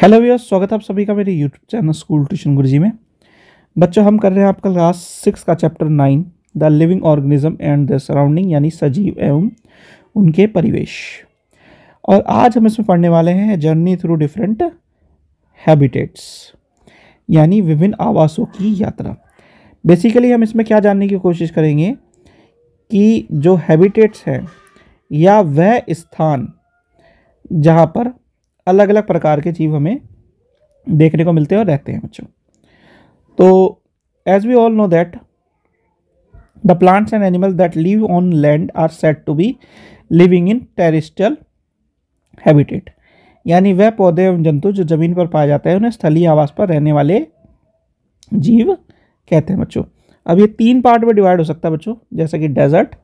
Hello भैया स्वागत है आप सभी का मेरे YouTube channel school tuition Guruji में बच्चों हम कर रहे हैं आपका क्लास सिक्स का chapter nine the living organism and the surrounding यानी सजीव एवं उनके परिवेश और आज हम इसमें पढ़ने वाले हैं जर्नी थ्रू डिफरेंट हैबिटेट्स यानी विभिन्न आवासों की यात्रा बेसिकली हम इसमें क्या जानने की कोशिश करेंगे कि जो हैबिटेट्स हैं या वह स्थान जहाँ पर अलग अलग प्रकार के जीव हमें देखने को मिलते हैं और रहते हैं बच्चों तो as we all know that the plants and animals that live on land are set to be living in terrestrial habitat यानी वह पौधे एवं जंतु जो जमीन पर पाए जाते हैं उन्हें स्थलीय आवास पर रहने वाले जीव कहते हैं बच्चों अब ये तीन पार्ट में डिवाइड हो सकता है बच्चों जैसे कि डेजर्ट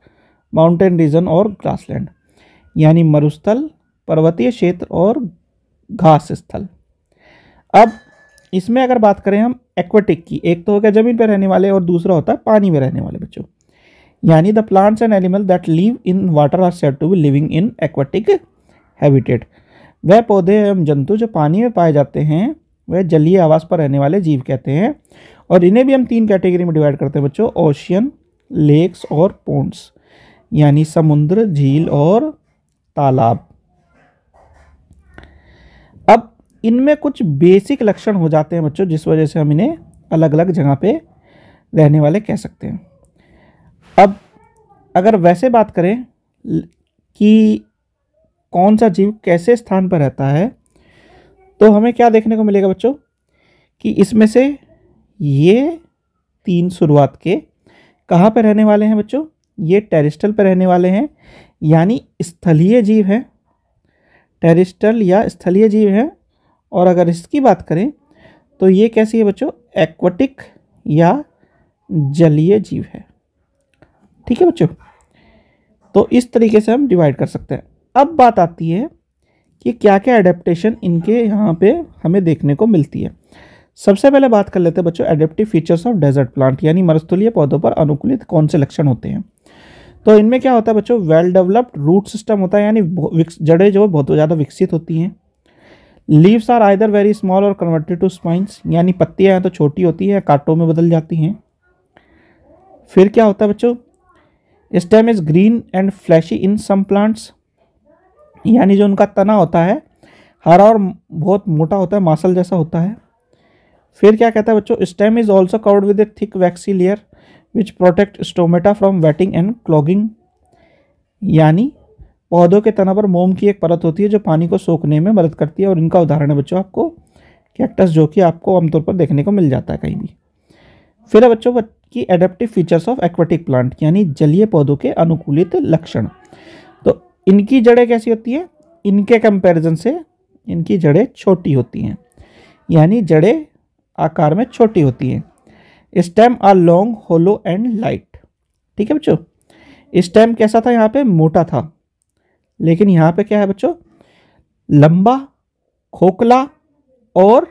माउंटेन रीजन और ग्रासलैंड यानी मरुस्थल पर्वतीय क्षेत्र और घास स्थल अब इसमें अगर बात करें हम एक्वेटिक की एक तो हो गया जमीन पर रहने वाले और दूसरा होता है पानी में रहने वाले बच्चों यानी the plants and animal that live in water are said to be living in aquatic habitat वह पौधे एवं जंतु जो पानी में पाए जाते हैं वह जलीय आवास पर रहने वाले जीव कहते हैं और इन्हें भी हम तीन कैटेगरी में डिवाइड करते हैं बच्चों ओशियन लेक्स और पोन्ट्स यानी समुद्र झील और तालाब इनमें कुछ बेसिक लक्षण हो जाते हैं बच्चों जिस वजह से हम इन्हें अलग अलग जगह पे रहने वाले कह सकते हैं अब अगर वैसे बात करें कि कौन सा जीव कैसे स्थान पर रहता है तो हमें क्या देखने को मिलेगा बच्चों कि इसमें से ये तीन शुरुआत के कहाँ पर रहने वाले हैं बच्चों ये टेरिस्टल पर रहने वाले हैं यानी स्थलीय जीव हैं टेरिस्टल या स्थलीय जीव हैं और अगर इसकी बात करें तो ये कैसी है बच्चों एक्वाटिक या जलीय जीव है ठीक है बच्चों तो इस तरीके से हम डिवाइड कर सकते हैं अब बात आती है कि क्या क्या एडेप्टेशन इनके यहाँ पे हमें देखने को मिलती है सबसे पहले बात कर लेते हैं बच्चों adaptive features of desert plant यानी मरुस्थलीय पौधों पर अनुकूलित कौन से लक्षण होते हैं तो इनमें क्या होता है बच्चों वेल डेवलप्ड रूट सिस्टम होता है यानी जड़ें जो बहुत ज़्यादा विकसित होती हैं leaves are either very small और कन्वर्टेड टू स्पाइंस यानी पत्तियाँ हैं तो छोटी होती हैं कांटों में बदल जाती हैं फिर क्या होता है बच्चों stem is green and fleshy in some plants यानी जो उनका तना होता है हरा और बहुत मोटा होता है मासल जैसा होता है फिर क्या कहता है बच्चों stem is also covered with a thick waxy layer which protect stomata from wetting and clogging यानी पौधों के तना पर मोम की एक परत होती है जो पानी को सोखने में मदद करती है और इनका उदाहरण है बच्चों आपको कैक्टस जो कि आपको आमतौर पर देखने को मिल जाता है कहीं भी फिर है बच्चों की adaptive features of aquatic plant यानी जलीय पौधों के अनुकूलित लक्षण तो इनकी जड़ें कैसी होती है इनके कंपेरिजन से इनकी जड़ें छोटी होती हैं यानी जड़ें आकार में छोटी होती हैं stem are long hollow and light ठीक है बच्चों स्टेम कैसा था यहाँ पे मोटा था लेकिन यहाँ पे क्या है बच्चों लंबा खोखला और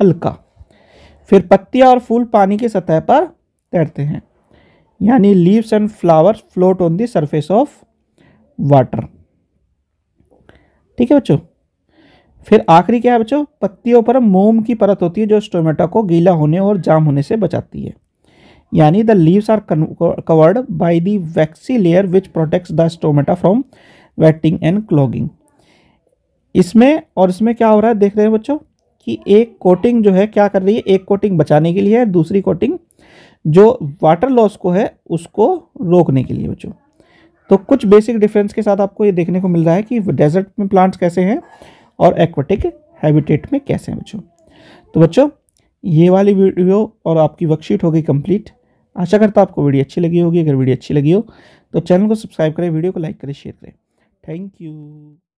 हल्का फिर पत्तियाँ और फूल पानी की सतह पर तैरते हैं यानी leaves and flowers float on the surface of water ठीक है बच्चों फिर आखिरी क्या है बच्चों पत्तियों पर मोम की परत होती है जो स्टोमेटा को गीला होने और जाम होने से बचाती है यानी the leaves are covered by the waxy layer which protects the stomata from wetting and clogging इसमें और इसमें क्या हो रहा है देख रहे हैं बच्चों कि एक कोटिंग जो है क्या कर रही है एक कोटिंग बचाने के लिए है दूसरी कोटिंग जो वाटर लॉस को है उसको रोकने के लिए बच्चों तो कुछ बेसिक डिफरेंस के साथ आपको ये देखने को मिल रहा है कि डेजर्ट में प्लांट्स कैसे हैं और एक्वाटिक हैबिटेट में कैसे हैं बच्चों तो बच्चों ये वाली वीडियो और आपकी वर्कशीट हो गई कंप्लीट आशा करता आपको वीडियो अच्छी लगी होगी अगर वीडियो अच्छी लगी हो तो चैनल को सब्सक्राइब करें वीडियो को लाइक करें शेयर करें Thank you.